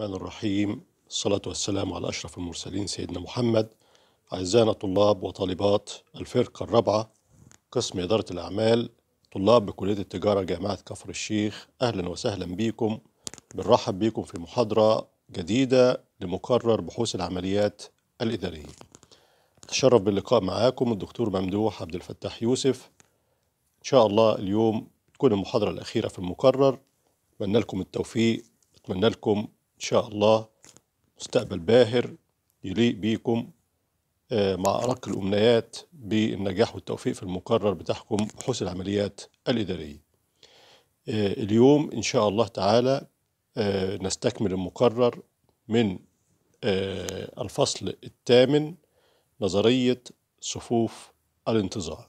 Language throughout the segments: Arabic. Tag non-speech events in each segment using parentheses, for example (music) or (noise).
الرحمن الرحيم الصلاة والسلام على أشرف المرسلين سيدنا محمد أعزائنا طلاب وطالبات الفرقة الرابعة قسم إدارة الأعمال طلاب بكلية التجارة جامعة كفر الشيخ أهلا وسهلا بكم بنرحب بكم في محاضرة جديدة لمقرر بحوث العمليات الإدارية تشرف باللقاء معاكم الدكتور ممدوح عبد الفتاح يوسف إن شاء الله اليوم تكون المحاضرة الأخيرة في المقرر أتمنى لكم التوفيق أتمنى لكم إن شاء الله مستقبل باهر يليق بيكم آه، مع أرق الأمنيات بالنجاح والتوفيق في المقرر بتاعكم بحوث العمليات الإدارية آه، اليوم إن شاء الله تعالى آه، نستكمل المقرر من الفصل الثامن نظرية صفوف الانتظار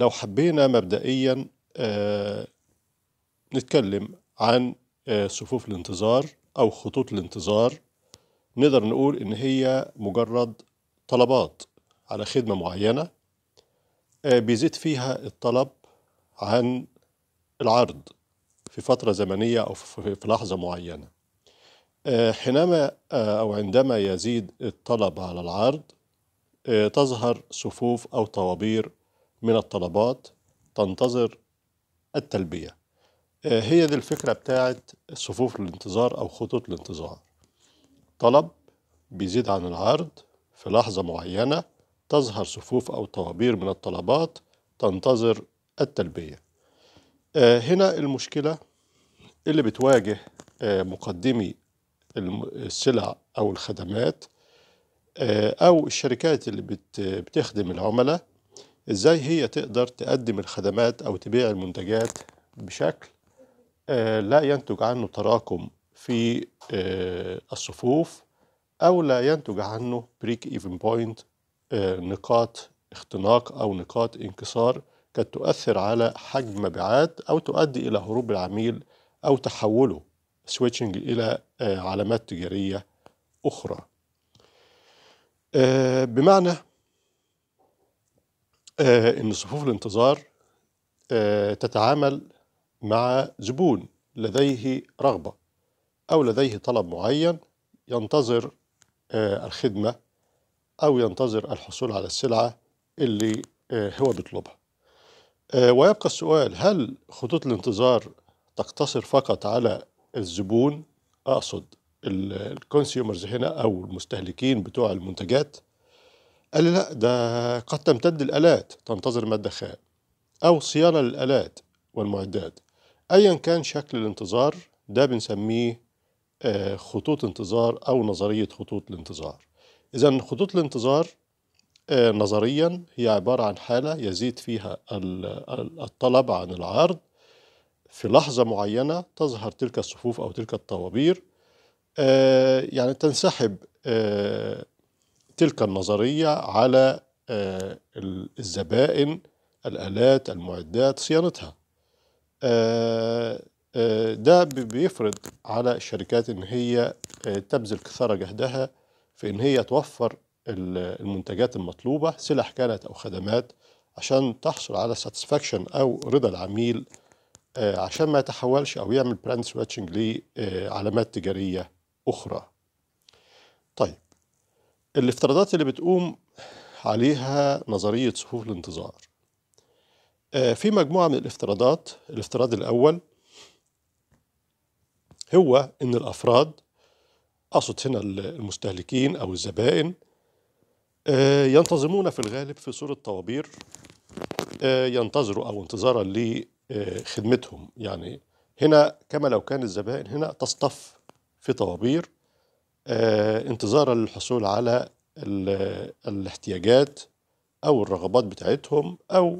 لو حبينا مبدئيا نتكلم عن آه، صفوف الانتظار أو خطوط الانتظار نقدر نقول إن هي مجرد طلبات على خدمة معينة آه، بيزيد فيها الطلب عن العرض في فترة زمنية أو في لحظة معينة آه، حينما أو عندما يزيد الطلب على العرض تظهر صفوف أو طوابير من الطلبات تنتظر التلبية آه، هي دي الفكرة بتاعت صفوف الانتظار أو خطوط الانتظار طلب بيزيد عن العرض في لحظة معينة تظهر صفوف أو طوابير من الطلبات تنتظر التلبية آه، هنا المشكلة اللي بتواجه آه، مقدمي السلع أو الخدمات أو الشركات اللي بتخدم العملاء إزاي هي تقدر تقدم الخدمات أو تبيع المنتجات بشكل آه، لا ينتج عنه تراكم في آه، الصفوف أو لا ينتج عنه بريك إيفن بوينت نقاط اختناق أو نقاط انكسار قد تؤثر على حجم مبيعات أو تؤدي إلى هروب العميل أو تحوله سويتشنج إلى آه، علامات تجارية أخرى بمعنى أن صفوف الانتظار تتعامل مع زبون لديه رغبة أو لديه طلب معين ينتظر آه، الخدمة أو ينتظر الحصول على السلعة اللي آه، هو بيطلبها آه، ويبقى السؤال هل خطوط الانتظار تقتصر فقط على الزبون أقصد الكونسيومرز هنا أو المستهلكين بتوع المنتجات قال لي لا ده قد تمتد الآلات تنتظر ما الدخاء أو صيانة للآلات والمعدات أيا كان شكل الانتظار ده بنسميه آه، خطوط انتظار أو نظرية خطوط الانتظار إذا خطوط الانتظار آه، نظريا هي عبارة عن حالة يزيد فيها الطلب عن العرض في لحظة معينة تظهر تلك الصفوف أو تلك الطوابير آه، يعني تنسحب تلك النظرية على الزبائن الآلات المعدات صيانتها آه، آه، ده بيفرض على الشركات ان هي آه، تبذل كثارة جهدها في ان هي توفر المنتجات المطلوبة سلح كانت او خدمات عشان تحصل على ساتسفاكشن او رضا العميل عشان ما يتحولش او يعمل براند سويتشنج لعلامات تجارية اخرى طيب الافتراضات اللي بتقوم عليها نظرية صفوف الانتظار آه، في مجموعة من الافتراضات الافتراض الأول هو أن الأفراد أقصد هنا المستهلكين أو الزبائن آه، ينتظمون في الغالب في صورة طوابير آه، ينتظروا أو انتظارا لخدمتهم يعني هنا كما لو كان الزبائن هنا تصطف في طوابير انتظارا للحصول على الاحتياجات أو الرغبات بتاعتهم أو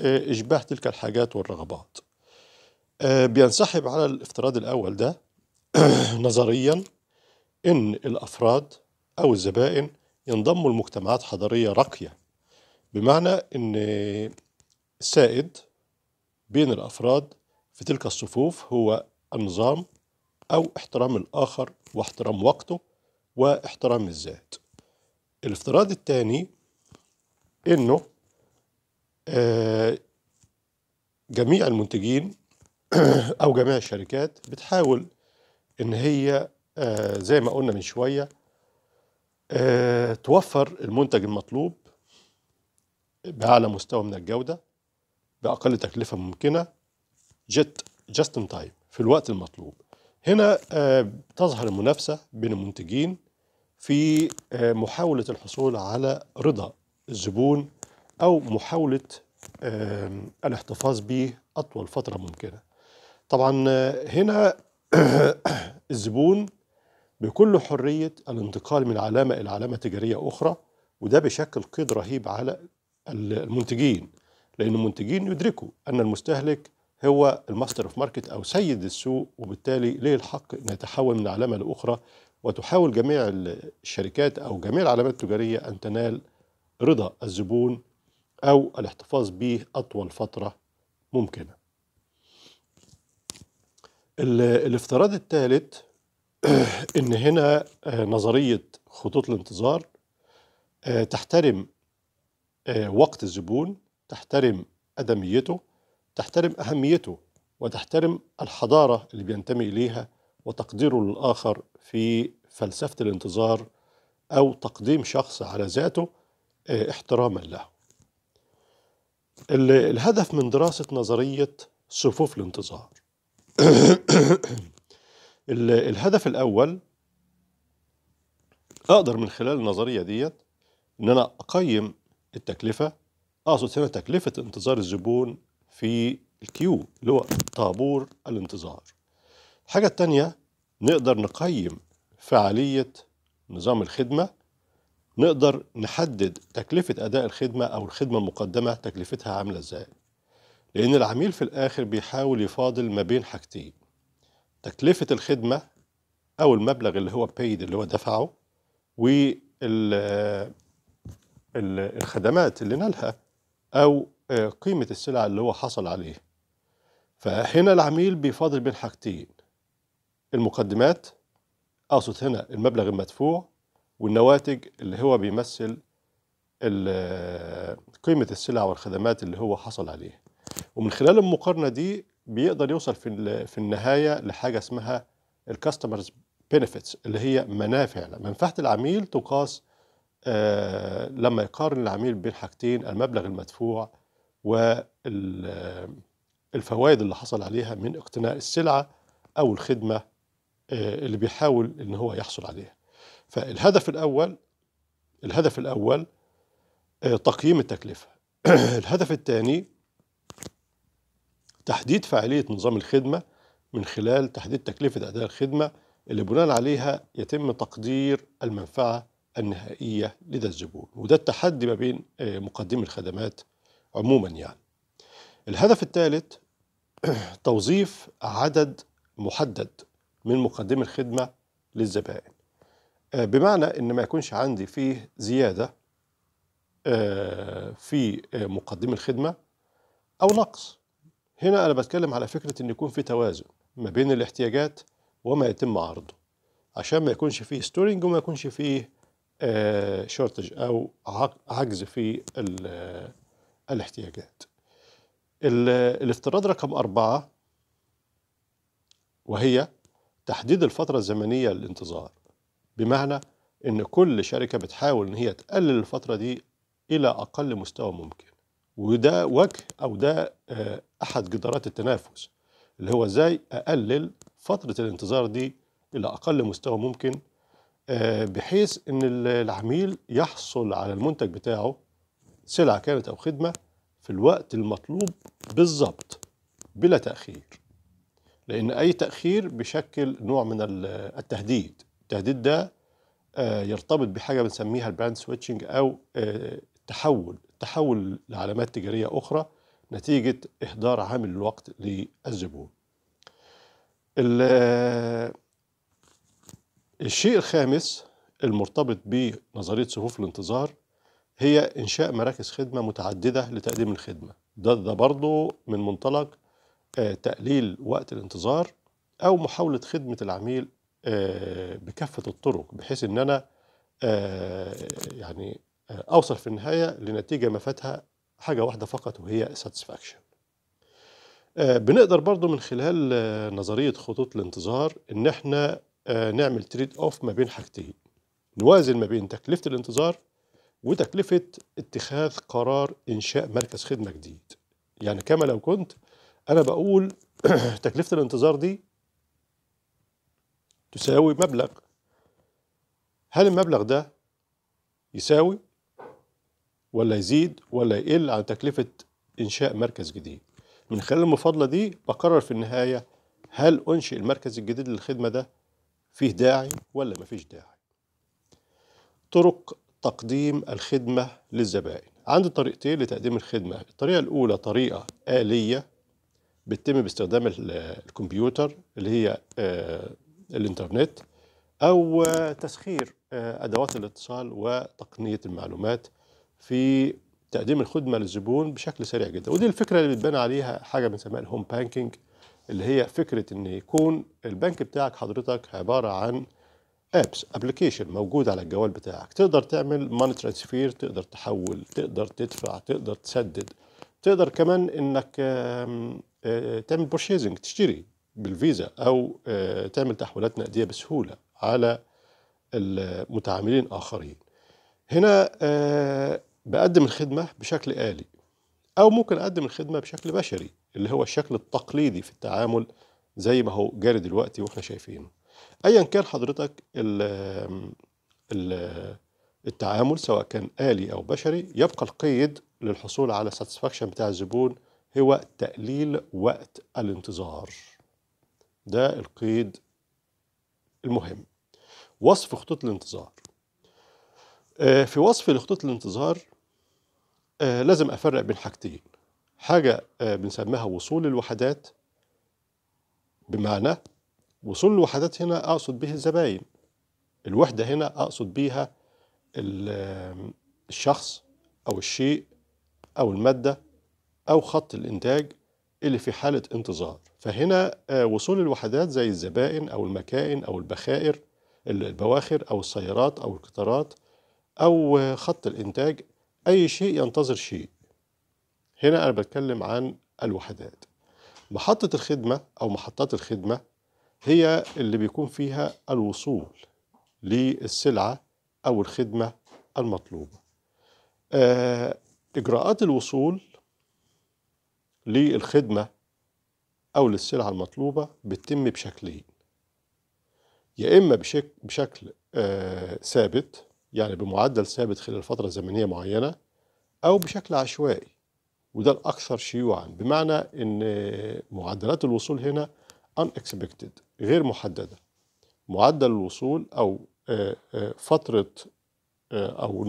آه، إشباه تلك الحاجات والرغبات آه، بينسحب على الافتراض الأول ده (clears throat) نظريا إن الأفراد أو الزبائن ينضموا لمجتمعات حضارية راقية بمعنى إن السائد بين الأفراد في تلك الصفوف هو النظام أو احترام الآخر واحترام وقته واحترام الذات الافتراض الثاني إنه آه، جميع المنتجين (clears throat) او جميع الشركات بتحاول ان هي آه، زي ما قلنا من شويه آه، توفر المنتج المطلوب باعلى مستوى من الجوده باقل تكلفه ممكنه جت جاست ان تايم في الوقت المطلوب هنا تظهر المنافسه بين المنتجين في محاوله الحصول على رضا الزبون أو محاولة الاحتفاظ به أطول فترة ممكنة طبعا هنا (coughs) الزبون بكل حرية الانتقال من علامة إلى علامة تجارية أخرى وده بيشكل قيد رهيب على المنتجين لأن المنتجين يدركوا أن المستهلك هو الماستر اوف ماركت أو سيد السوق وبالتالي ليه الحق أن يتحول من علامة لأخرى وتحاول جميع الشركات أو جميع العلامات التجارية أن تنال رضا الزبون أو الاحتفاظ به أطول فترة ممكنة الافتراض الثالث (clears throat) إن هنا آه، نظرية خطوط الانتظار آه، تحترم آه، وقت الزبون تحترم أدميته تحترم أهميته وتحترم الحضارة اللي بينتمي إليها وتقديره للآخر في فلسفة الانتظار أو تقديم شخص على ذاته احتراما له الهدف من دراسة نظرية صفوف الانتظار (coughs) الهدف الأول أقدر من خلال النظرية ديت إن أنا أقيم التكلفة أقصد هنا تكلفة انتظار الزبون في الكيو اللي هو طابور الانتظار الحاجة التانية نقدر نقيم فعالية نظام الخدمة نقدر نحدد تكلفة أداء الخدمة أو الخدمة المقدمة تكلفتها عاملة إزاي لأن العميل في الآخر بيحاول يفاضل ما بين حاجتين تكلفة الخدمة أو المبلغ اللي هو paid اللي هو دفعه والخدمات اللي نالها أو آه، قيمة السلع اللي هو حصل عليه فهنا العميل بيفاضل بين حاجتين المقدمات أقصد هنا المبلغ المدفوع والنواتج اللي هو بيمثل قيمة السلع والخدمات اللي هو حصل عليها ومن خلال المقارنة دي بيقدر يوصل في في النهاية لحاجة اسمها الكاستمرز بنفيتس اللي هي منافع منفعة العميل تقاس آه، لما يقارن العميل بين حاجتين المبلغ المدفوع والفوائد اللي حصل عليها من اقتناء السلعة أو الخدمة آه، اللي بيحاول إن هو يحصل عليها فالهدف الأول الهدف الأول آه، تقييم التكلفة (clears throat) الهدف الثاني تحديد فعالية نظام الخدمة من خلال تحديد تكلفة أداء الخدمة اللي بناء عليها يتم تقدير المنفعة النهائية لدى الزبون وده التحدي ما بين آه، مقدمي الخدمات عموما يعني الهدف الثالث (clears throat) توظيف عدد محدد من مقدمي الخدمة للزبائن آه، بمعنى ان ما يكونش عندي فيه زياده آه، في آه، مقدمي الخدمه او نقص هنا انا بتكلم على فكره ان يكون في توازن ما بين الاحتياجات وما يتم عرضه عشان ما يكونش فيه ستورنج وما يكونش فيه شورتج او عجز في الاحتياجات الافتراض رقم أربعة وهي تحديد الفترة الزمنية للانتظار بمعنى ان كل شركه بتحاول ان هي تقلل الفتره دي الى اقل مستوى ممكن وده وجه او ده آه، احد جدارات التنافس اللي هو ازاي اقلل فتره الانتظار دي الى اقل مستوى ممكن آه، بحيث ان العميل يحصل على المنتج بتاعه سلعه كانت او خدمه في الوقت المطلوب بالظبط بلا تاخير لان اي تاخير بيشكل نوع من التهديد التهديد ده آه، يرتبط بحاجه بنسميها البراند سويتشنج او التحول آه، التحول لعلامات تجاريه اخرى نتيجه اهدار عامل الوقت للزبون آه، الشيء الخامس المرتبط بنظريه صفوف الانتظار هي انشاء مراكز خدمه متعدده لتقديم الخدمه ده ده برضه من منطلق تقليل وقت الانتظار او محاوله خدمه العميل آه، بكافه الطرق بحيث ان انا آه، يعني آه، اوصل في النهايه لنتيجه ما فاتها حاجه واحده فقط وهي ساتسفاكشن بنقدر برضو من خلال نظريه خطوط الانتظار ان احنا نعمل تريد اوف ما بين حاجتين نوازن ما بين تكلفه الانتظار وتكلفه اتخاذ قرار انشاء مركز خدمه جديد يعني كما لو كنت انا بقول (clears throat) تكلفه الانتظار دي تساوي مبلغ هل المبلغ ده يساوي ولا يزيد ولا يقل عن تكلفة إنشاء مركز جديد من خلال المفاضلة دي بقرر في النهاية هل أنشئ المركز الجديد للخدمة ده فيه داعي ولا مفيش داعي طرق تقديم الخدمة للزبائن عندي طريقتين لتقديم الخدمة الطريقة الأولى طريقة آلية بتتم باستخدام الكمبيوتر اللي هي آه، الإنترنت أو تسخير آه، أدوات الاتصال وتقنية المعلومات في تقديم الخدمة للزبون بشكل سريع جدا ودي الفكرة اللي بتبنى عليها حاجة بنسميها الهوم بانكينج اللي هي فكرة إن يكون البنك بتاعك حضرتك عبارة عن ابس ابلكيشن موجود على الجوال بتاعك تقدر تعمل ماني ترانسفير تقدر تحول تقدر تدفع تقدر تسدد تقدر كمان انك آه، تعمل بورشيزنج تشتري بالفيزا او آه، تعمل تحويلات نقديه بسهوله على المتعاملين اخرين هنا آه، بقدم الخدمه بشكل الي او ممكن اقدم الخدمه بشكل بشري اللي هو الشكل التقليدي في التعامل زي ما هو جاري دلوقتي واحنا شايفينه ايا كان حضرتك الـ الـ التعامل سواء كان آلي أو بشري يبقى القيد للحصول على ساتسفاكشن بتاع الزبون هو تقليل وقت الانتظار ده القيد المهم وصف خطوط الانتظار آه، في وصف خطوط الانتظار آه، لازم أفرق بين حاجتين حاجة آه، بنسميها وصول الوحدات بمعنى وصول الوحدات هنا أقصد به الزباين الوحدة هنا أقصد بيها الشخص أو الشيء أو المادة أو خط الإنتاج اللي في حالة انتظار فهنا آه، وصول الوحدات زي الزبائن أو المكائن أو البخائر البواخر أو السيارات أو القطارات أو آه، خط الإنتاج أي شيء ينتظر شيء هنا أنا بتكلم عن الوحدات محطة الخدمة أو محطات الخدمة هي اللي بيكون فيها الوصول للسلعة أو الخدمة المطلوبة آه، إجراءات الوصول للخدمة أو للسلعة المطلوبة بتتم بشكلين يا إما بشكل آه، ثابت يعني بمعدل ثابت خلال فترة زمنية معينة أو بشكل عشوائي وده الأكثر شيوعا بمعنى إن آه، معدلات الوصول هنا unexpected غير محددة معدل الوصول أو آه، فترة أو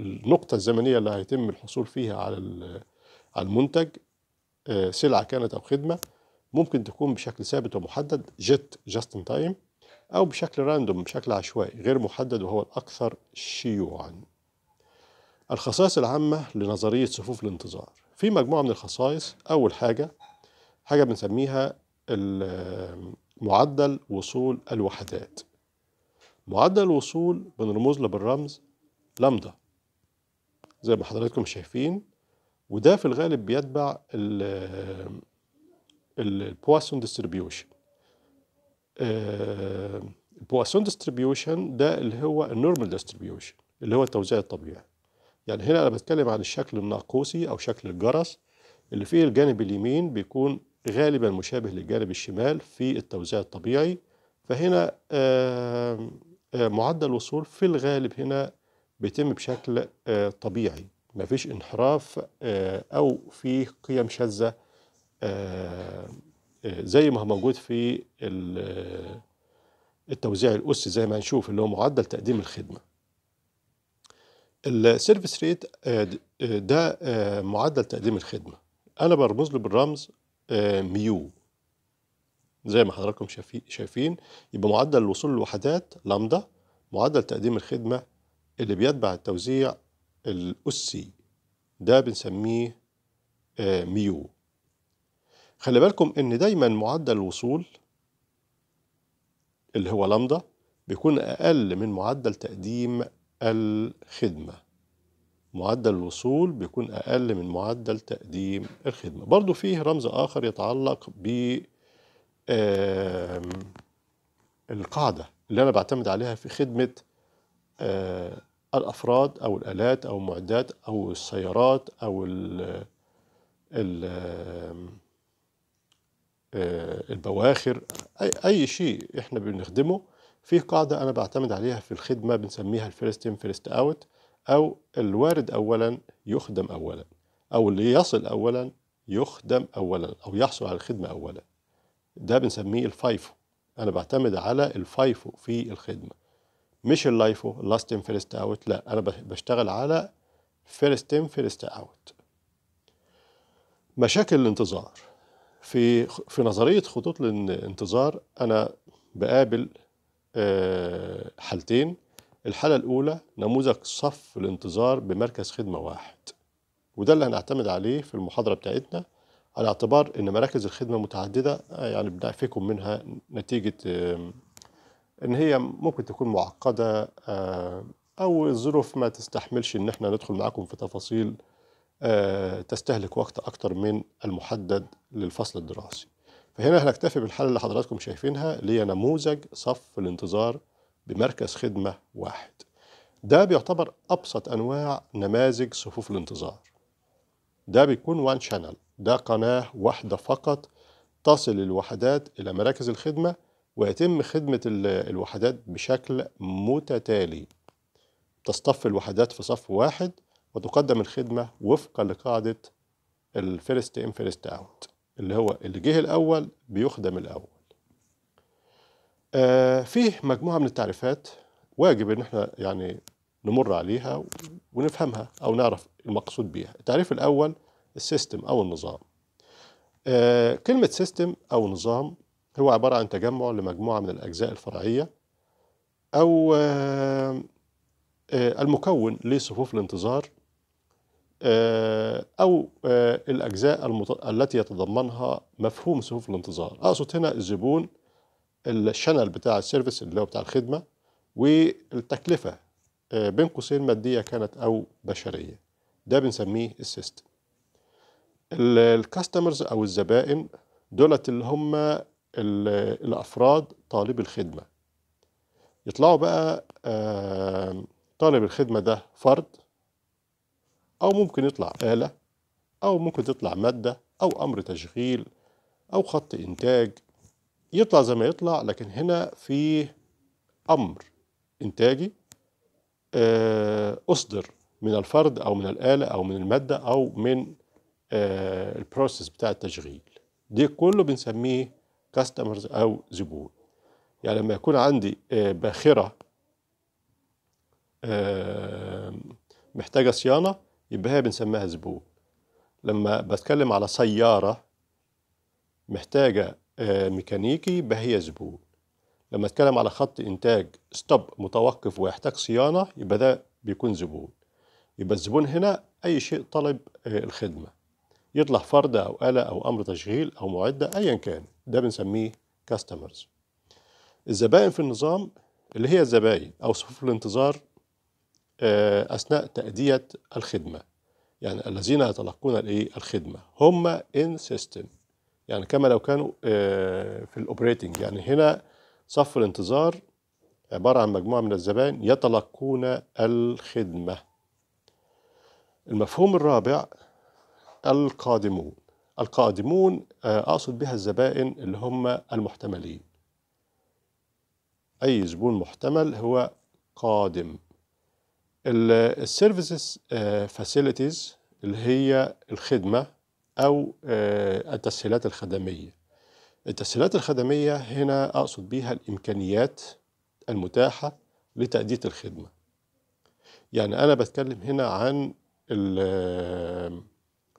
النقطة الزمنية اللي هيتم الحصول فيها على المنتج آه، سلعه كانت او خدمه ممكن تكون بشكل ثابت ومحدد جت جاست ان تايم او بشكل راندوم بشكل عشوائي غير محدد وهو الاكثر شيوعا الخصائص العامه لنظريه صفوف الانتظار في مجموعه من الخصائص اول حاجه حاجه بنسميها معدل وصول الوحدات معدل الوصول بنرمز له بالرمز لامدا زي ما حضراتكم شايفين وده في الغالب بيتبع البواسون ديستريبيوشن آه، البواسون ديستريبيوشن ده اللي هو النورمال ديستريبيوشن اللي هو التوزيع الطبيعي يعني هنا انا بتكلم عن الشكل الناقوسي او شكل الجرس اللي فيه الجانب اليمين بيكون غالبا مشابه للجانب الشمال في التوزيع الطبيعي فهنا آه، آه، معدل الوصول في الغالب هنا بيتم بشكل طبيعي ما فيش انحراف آه، أو في قيم شاذة آه، آه، زي ما هو موجود في التوزيع الأسي زي ما هنشوف اللي هو معدل تقديم الخدمة السيرفيس ريت ده معدل تقديم الخدمة أنا برمز له بالرمز ميو زي ما حضراتكم شايفين يبقى معدل الوصول للوحدات لامدا معدل تقديم الخدمة اللي بيتبع التوزيع الأسي ده بنسميه آه، ميو خلي بالكم ان دايما معدل الوصول اللي هو لامدا بيكون اقل من معدل تقديم الخدمه معدل الوصول بيكون اقل من معدل تقديم الخدمه برضو فيه رمز اخر يتعلق ب القاعده اللي انا بعتمد عليها في خدمه آه، الأفراد أو الآلات أو المعدات أو السيارات أو ال آه، البواخر أي, أي شيء إحنا بنخدمه في قاعدة أنا بعتمد عليها في الخدمة بنسميها الفيرست إن فيرست أوت أو الوارد أولا يخدم أولا أو اللي يصل أولا يخدم أولا أو يحصل على الخدمة أولا ده بنسميه الفايفو أنا بعتمد على الفايفو في الخدمة مش اللايفو لاست ان فيرست اوت لا انا بشتغل على فيرست ان فيرست اوت مشاكل الانتظار في في نظريه خطوط الانتظار انا بقابل آه، حالتين الحالة الأولى نموذج صف الانتظار بمركز خدمة واحد وده اللي هنعتمد عليه في المحاضرة بتاعتنا على اعتبار إن مراكز الخدمة متعددة يعني بنعفيكم منها نتيجة ان هي ممكن تكون معقده آه، او الظروف ما تستحملش ان احنا ندخل معاكم في تفاصيل آه، تستهلك وقت اكتر من المحدد للفصل الدراسي فهنا هنكتفي بالحاله اللي حضراتكم شايفينها اللي هي نموذج صف الانتظار بمركز خدمه واحد ده بيعتبر ابسط انواع نماذج صفوف الانتظار ده بيكون وان شانل ده قناه واحده فقط تصل الوحدات الى مراكز الخدمه ويتم خدمة الوحدات بشكل متتالي تصطف الوحدات في صف واحد وتقدم الخدمة وفقا لقاعدة الفيرست ان فيرست اوت اللي هو اللي جه الأول بيخدم الأول آه فيه مجموعة من التعريفات واجب إن احنا يعني نمر عليها ونفهمها أو نعرف المقصود بيها التعريف الأول السيستم أو النظام آه كلمة سيستم أو نظام هو عبارة عن تجمع لمجموعة من الأجزاء الفرعية أو آه، آه، المكون لصفوف الانتظار آه، أو الأجزاء المط... التي يتضمنها مفهوم صفوف الانتظار أقصد هنا الزبون الشانل بتاع السيرفيس اللي هو بتاع الخدمة والتكلفة بين قوسين مادية كانت أو بشرية ده بنسميه السيستم الكاستمرز أو الزبائن دولت اللي هم الافراد طالب الخدمه يطلعوا بقى طالب الخدمه ده فرد او ممكن يطلع اله او ممكن تطلع ماده او امر تشغيل او خط انتاج يطلع زي ما يطلع لكن هنا في امر انتاجي آه، اصدر من الفرد او من الاله او من الماده او من آه، البروسيس بتاع التشغيل دي كله بنسميه كاستمرز أو زبون يعني لما يكون عندي آه، باخرة آه، محتاجة صيانة يبقى هي بنسميها زبون لما بتكلم على سيارة محتاجة آه، ميكانيكي يبقى هي زبون لما اتكلم على خط انتاج ستوب متوقف ويحتاج صيانه يبقى ده بيكون زبون يبقى الزبون هنا اي شيء طلب الخدمه يطلع فرد او اله او امر تشغيل او معده ايا كان ده بنسميه كاستمرز الزبائن في النظام اللي هي الزبائن أو صفوف الانتظار آه، أثناء تأدية الخدمة يعني الذين يتلقون الايه الخدمة هم إن سيستم يعني كما لو كانوا آه، في الأوبريتنج يعني هنا صف الانتظار عبارة عن مجموعة من الزبائن يتلقون الخدمة المفهوم الرابع القادمون القادمون آه، أقصد بها الزبائن اللي هم المحتملين أي زبون محتمل هو قادم السيرفيسز فاسيلتيز آه، اللي هي الخدمة أو آه، التسهيلات الخدمية التسهيلات الخدمية هنا أقصد بها الإمكانيات المتاحة لتأدية الخدمة يعني أنا بتكلم هنا عن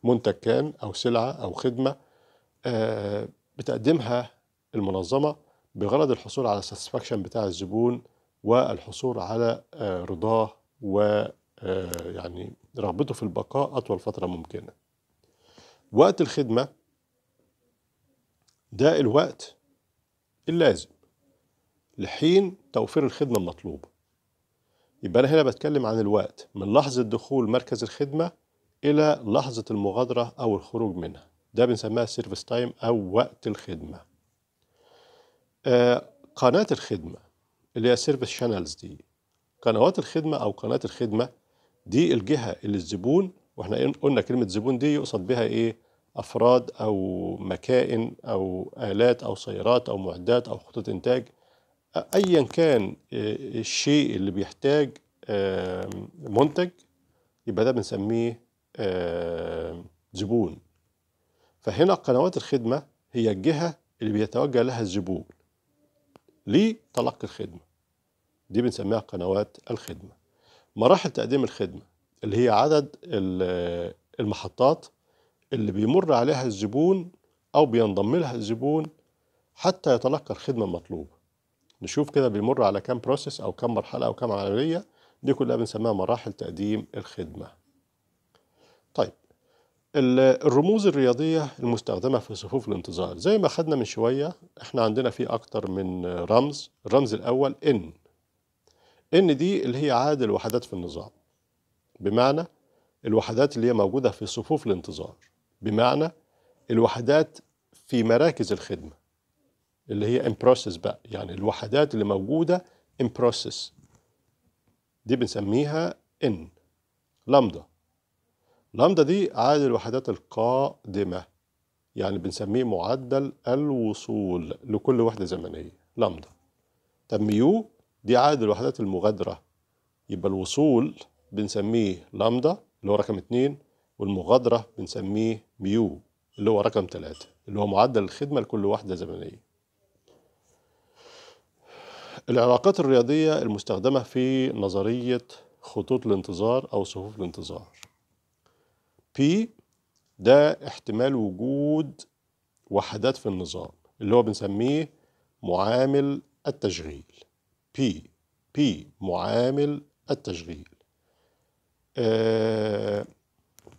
منتج كان أو سلعة أو خدمة آه، بتقدمها المنظمة بغرض الحصول على ساتسفاكشن بتاع الزبون والحصول على آه، رضاه و آه، يعني رغبته في البقاء أطول فترة ممكنة وقت الخدمة ده الوقت اللازم لحين توفير الخدمة المطلوبة يبقى أنا هنا بتكلم عن الوقت من لحظة دخول مركز الخدمة إلى لحظة المغادرة أو الخروج منها ده بنسميها سيرفيس تايم أو وقت الخدمة آه قناة الخدمة اللي هي سيرفيس شانلز دي قنوات الخدمة أو قناة الخدمة دي الجهة اللي الزبون واحنا قلنا كلمة زبون دي يقصد بها إيه أفراد أو مكائن أو آلات أو سيارات أو معدات أو خطوط إنتاج آه، أيا كان آه، الشيء اللي بيحتاج آه، منتج يبقى ده بنسميه آه، زبون فهنا قنوات الخدمة هي الجهة اللي بيتوجه لها الزبون لتلقي الخدمة دي بنسميها قنوات الخدمة مراحل تقديم الخدمة اللي هي عدد المحطات اللي بيمر عليها الزبون أو بينضم لها الزبون حتى يتلقى الخدمة المطلوبة نشوف كده بيمر على كام بروسيس أو كام مرحلة أو كام عملية دي كلها بنسميها مراحل تقديم الخدمة طيب الرموز الرياضية المستخدمة في صفوف الانتظار زي ما خدنا من شوية احنا عندنا في أكتر من رمز الرمز الأول N N دي اللي هي عدد الوحدات في النظام بمعنى الوحدات اللي هي موجودة في صفوف الانتظار بمعنى الوحدات في مراكز الخدمة اللي هي in process بقى يعني الوحدات اللي موجودة in process دي بنسميها N لامدا لامدا دي عدد الوحدات القادمة يعني بنسميه معدل الوصول لكل وحدة زمنية لامدا طب ميو دي عدد الوحدات المغادرة يبقى الوصول بنسميه لامدا اللي هو رقم اتنين والمغادرة بنسميه ميو اللي هو رقم تلاتة اللي هو معدل الخدمة لكل وحدة زمنية العلاقات الرياضية المستخدمة في نظرية خطوط الانتظار أو صفوف الانتظار بي ده احتمال وجود وحدات في النظام اللي هو بنسميه معامل التشغيل بي بي معامل التشغيل آه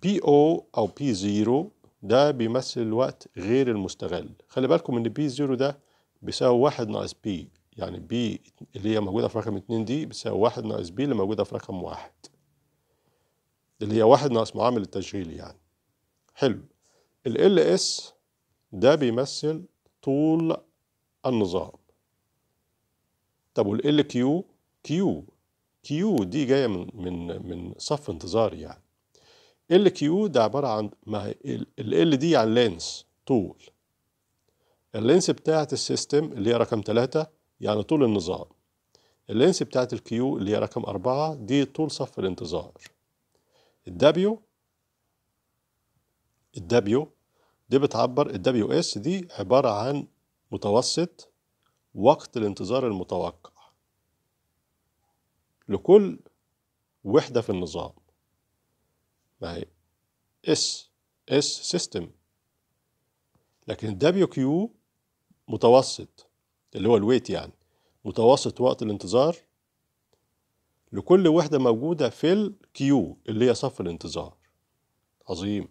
بي او او بي زيرو ده بيمثل الوقت غير المستغل خلي بالكم ان بي زيرو ده بيساوي واحد ناقص بي يعني بي اللي هي موجودة في رقم اتنين دي بيساوي واحد ناقص بي اللي موجودة في رقم واحد اللي هي واحد ناقص معامل التشغيل يعني حلو ال اس ده بيمثل طول النظام طب وال كيو كيو كيو دي جايه من من من صف انتظار يعني ال كيو ده عباره عن ما ال ال دي عن يعني لينس طول اللينس بتاعه السيستم اللي هي رقم ثلاثة يعني طول النظام اللينس بتاعه الكيو اللي هي رقم أربعة دي طول صف الانتظار الدبليو الدبليو دي بتعبر الدبليو اس دي عبارة عن متوسط وقت الانتظار المتوقع لكل وحدة في النظام ما هي اس اس سيستم لكن الدبليو كيو متوسط اللي هو الويت يعني متوسط وقت الانتظار لكل وحدة موجودة في الكيو اللي هي صف الانتظار عظيم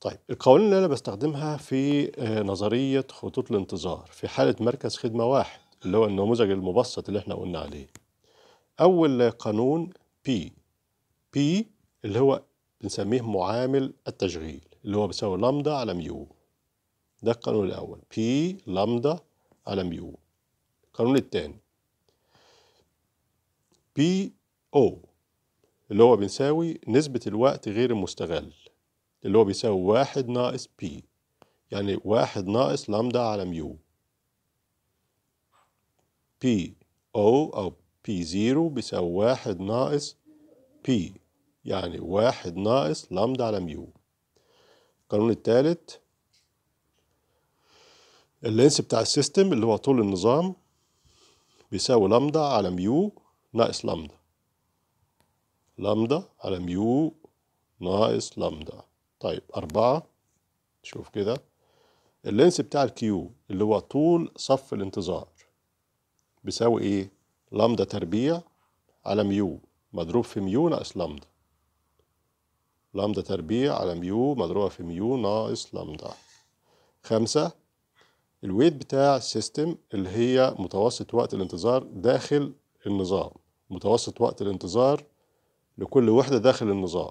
طيب القوانين اللي أنا بستخدمها في آه، نظرية خطوط الانتظار في حالة مركز خدمة واحد اللي هو النموذج المبسط اللي احنا قلنا عليه أول قانون P P اللي هو بنسميه معامل التشغيل اللي هو بيساوي لامدا على ميو ده القانون الأول P لامدا على ميو القانون الثاني بي او اللي هو بنساوي نسبة الوقت غير المستغل اللي هو بيساوي واحد ناقص بي يعني واحد ناقص لامدا على ميو بي او أو بي زيرو بيساوي واحد ناقص بي يعني واحد ناقص لامدا على ميو القانون التالت اللينس بتاع السيستم اللي هو طول النظام بيساوي لامدا على ميو ناقص لامدا لامدا على ميو ناقص لامدا طيب أربعة شوف كده اللينس بتاع الكيو اللي هو طول صف الانتظار بيساوي ايه لامدا تربيع على ميو مضروب في ميو ناقص لامدا لامدا تربيع على ميو مضروبة في ميو ناقص لامدا خمسة الويت بتاع السيستم اللي هي متوسط وقت الانتظار داخل النظام متوسط وقت الانتظار لكل وحدة داخل النظام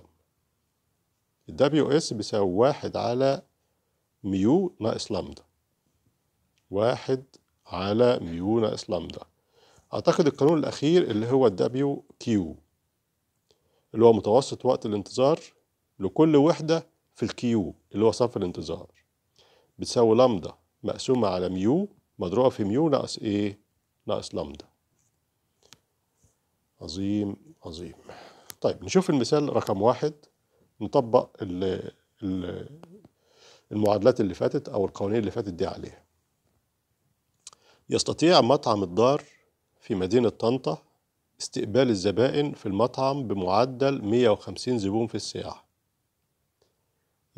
ال WS بيساوي واحد على ميو ناقص لامدا واحد على ميو ناقص لامدا أعتقد القانون الأخير اللي هو ال WQ اللي هو متوسط وقت الانتظار لكل وحدة في Q اللي هو صف الانتظار بتساوي لامدا مقسومة على ميو مضروبة في ميو ناقص إيه؟ ناقص لامدا عظيم عظيم طيب نشوف المثال رقم واحد نطبق الـ الـ المعادلات اللي فاتت أو القوانين اللي فاتت دي عليها يستطيع مطعم الدار في مدينة طنطا استقبال الزبائن في المطعم بمعدل 150 زبون في الساعة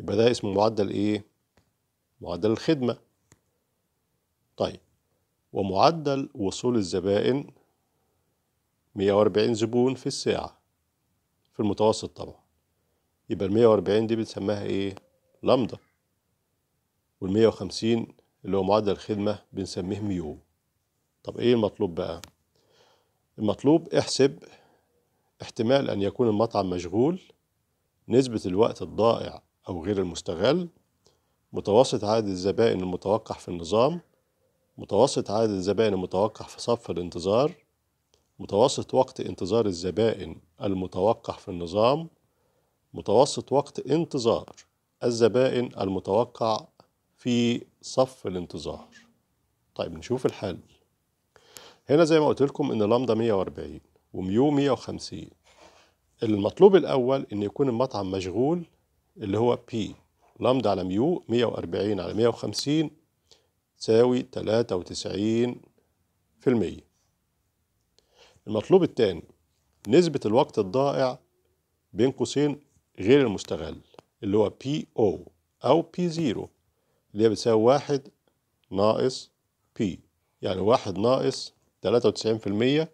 يبقى ده اسمه معدل ايه؟ معدل الخدمة طيب ومعدل وصول الزبائن 140 زبون في الساعة في المتوسط طبعا يبقى المية وأربعين دي بنسميها ايه لامدا والمية وخمسين اللي هو معدل الخدمة بنسميه ميو طب ايه المطلوب بقى المطلوب احسب احتمال ان يكون المطعم مشغول نسبة الوقت الضائع او غير المستغل متوسط عدد الزبائن المتوقع في النظام متوسط عدد الزبائن المتوقع في صف الانتظار متوسط وقت انتظار الزبائن المتوقع في النظام متوسط وقت انتظار الزبائن المتوقع في صف الانتظار طيب نشوف الحل هنا زي ما قلت لكم ان لامدا 140 وميو 150 المطلوب الاول ان يكون المطعم مشغول اللي هو بي لامدا على ميو 140 على 150 تساوي 93 في المية المطلوب الثاني نسبة الوقت الضائع بين قوسين غير المستغل اللي هو بي او أو بي زيرو اللي هي بتساوي واحد ناقص بي يعني واحد ناقص تلاتة وتسعين في المية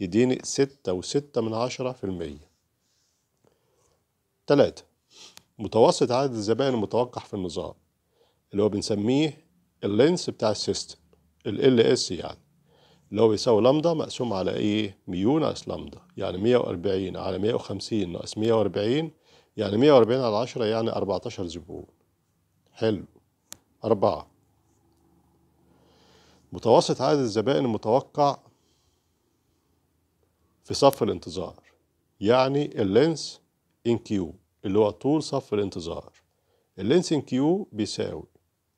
يديني ستة وستة من عشرة في المية تلاتة متوسط عدد الزبائن المتوقع في النظام اللي هو بنسميه اللينس بتاع السيستم ال LS يعني اللي هو بيساوي لامدا مقسوم على ايه ميو ناقص لامدا يعني 140 على 150 ناقص 140 يعني 140 على 10 يعني 14 زبون حلو أربعة متوسط عدد الزبائن المتوقع في صف الانتظار يعني اللينس ان كيو اللي هو طول صف الانتظار اللينس ان كيو بيساوي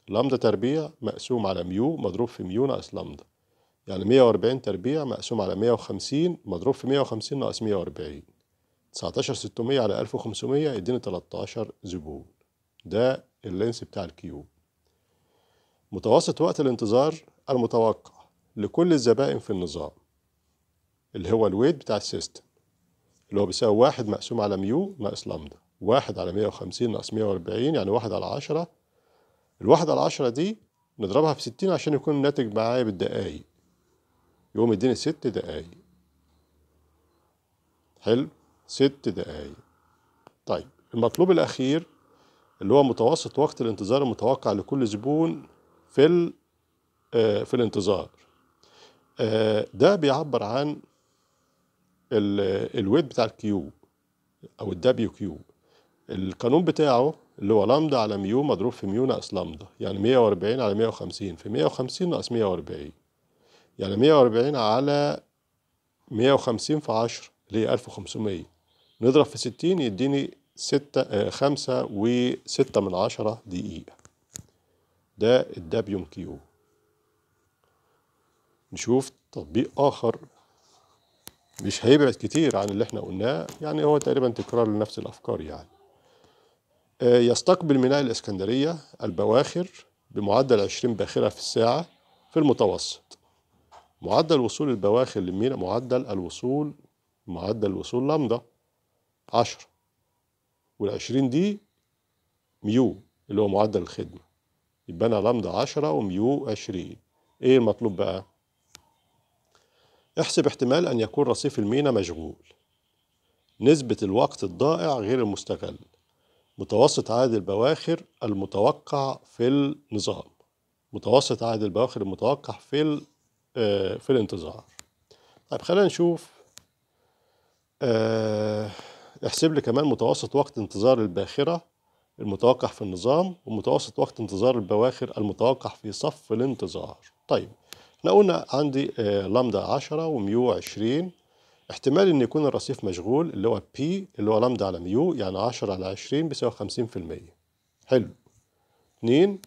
لامدا تربيع مقسوم على ميو مضروب في ميو ناقص لامدا يعني 140 تربيع مقسوم على 150 مضروب في 150 ناقص 140 19600 على 1500 يديني 13 زبون ده اللينس بتاع الكيوب متوسط وقت الانتظار المتوقع لكل الزبائن في النظام اللي هو الويت بتاع السيستم اللي هو بيساوي واحد مقسوم على ميو ناقص لامدا واحد على مية وخمسين ناقص مية واربعين يعني واحد على عشرة الواحد على عشرة دي نضربها في ستين عشان يكون الناتج معايا بالدقايق يقوم يديني ست دقايق حلو ست دقايق طيب المطلوب الأخير اللي هو متوسط وقت الانتظار المتوقع لكل زبون في ال آه، في الانتظار آه، ده بيعبر عن الويت بتاع الكيو او الدبليو كيو القانون بتاعه اللي هو لامدا على ميو مضروب في ميو ناقص لامدا يعني 140 على 150 في 150 ناقص 140 يعني 140 على 150 في 10 اللي هي 1500 نضرب في 60 يديني 6 5 و6 من 10 دقيقة ده الدبليو كيو نشوف تطبيق آخر مش هيبعد كتير عن اللي احنا قلناه يعني هو تقريبا تكرار لنفس الأفكار يعني آه، يستقبل ميناء الإسكندرية البواخر بمعدل 20 باخرة في الساعة في المتوسط معدل وصول البواخر للمينا معدل الوصول معدل وصول لامدا 10 وال20 دي ميو اللي هو معدل الخدمة يبقى أنا لامدا 10 وميو 20 إيه المطلوب بقى؟ احسب احتمال أن يكون رصيف المينا مشغول نسبة الوقت الضائع غير المستغل متوسط عدد البواخر المتوقع في النظام متوسط عدد البواخر المتوقع في آه، في الانتظار طيب خلينا نشوف احسب آه، لي كمان متوسط وقت انتظار الباخرة المتوقع في النظام ومتوسط وقت انتظار البواخر المتوقع في صف الانتظار طيب احنا قلنا عندي آه، لامدا 10 وميو 20 احتمال ان يكون الرصيف مشغول اللي هو بي اللي هو لامدا على ميو يعني 10 على 20 بيساوي 50% حلو 2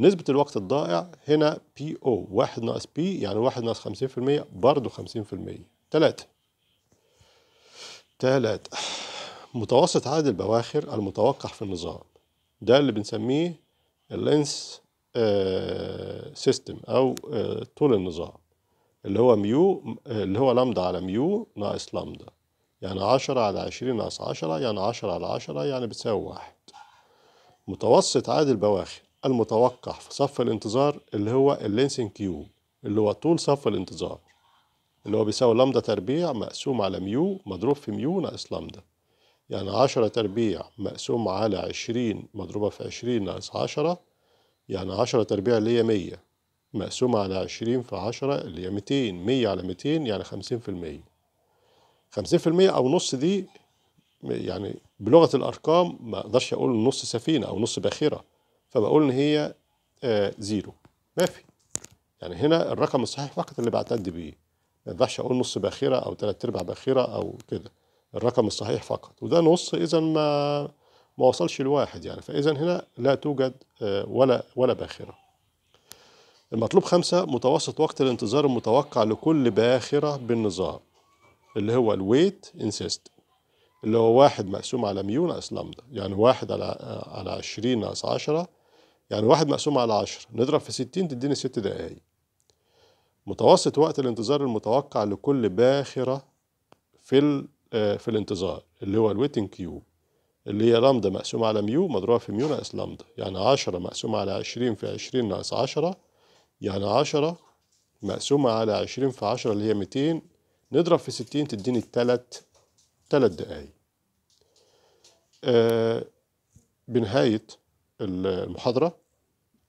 نسبة الوقت الضائع هنا بي او واحد ناقص بي يعني واحد ناقص خمسين في المية برضه خمسين في المية تلاتة تلاتة متوسط عدد البواخر المتوقع في النظام ده اللي بنسميه اللينس آه سيستم أو آه طول النظام اللي هو ميو اللي هو لامدا على ميو ناقص لامدا يعني عشرة على عشرين ناقص عشرة يعني عشرة على عشرة يعني بتساوي واحد متوسط عدد البواخر المتوقع في صف الانتظار اللي هو اللينسين كيو اللي هو طول صف الانتظار اللي هو بيساوي لامدا تربيع مقسوم على ميو مضروب في ميو ناقص لامدا يعني عشرة تربيع مقسوم على عشرين مضروبة في عشرين ناقص عشرة يعني عشرة تربيع اللي هي مية مقسومة على عشرين في عشرة اللي هي ميتين مية على ميتين يعني خمسين في المية خمسين في المية أو نص دي يعني بلغة الأرقام ما أقدرش أقول نص سفينة أو نص باخرة فبقول ان هي آه زيرو في يعني هنا الرقم الصحيح فقط اللي بعتد بيه ما ينفعش اقول نص باخره او ثلاث ارباع باخره او كده الرقم الصحيح فقط وده نص اذا ما ما وصلش لواحد يعني فاذا هنا لا توجد آه، ولا ولا باخره المطلوب خمسة متوسط وقت الانتظار المتوقع لكل باخرة بالنظام اللي هو الويت انسيست اللي هو واحد مقسوم على ميو ناقص لامدا يعني واحد على آه، على 20 ناقص 10 يعني واحد مقسوم على عشرة نضرب في ستين تديني ست دقايق متوسط وقت الانتظار المتوقع لكل باخرة في آه، في الانتظار اللي هو الويتنج كيو اللي هي لامدا مقسومة على ميو مضروبة في ميو ناقص لامدا يعني عشرة مقسومة على عشرين في عشرين ناقص عشرة يعني عشرة مقسومة على عشرين في عشرة اللي هي ميتين نضرب في ستين تديني تلات تلات دقايق آه بنهاية المحاضرة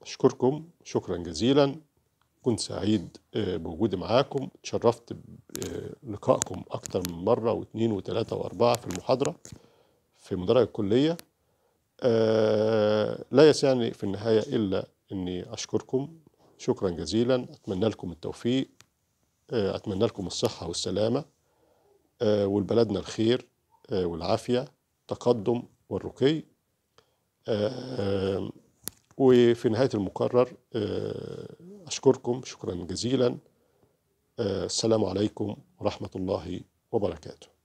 أشكركم شكرا جزيلا كنت سعيد آه، بوجودي معاكم اتشرفت بلقائكم آه، أكتر من مرة واثنين وثلاثة وأربعة في المحاضرة في مدرج الكلية آه، لا يسعني في النهاية إلا أني أشكركم شكرا جزيلا أتمنى لكم التوفيق أتمنى لكم الصحة والسلامة والبلدنا الخير والعافية تقدم والرقي آه، آه، وفي نهاية المقرر آه، أشكركم شكرا جزيلا السلام عليكم ورحمة الله وبركاته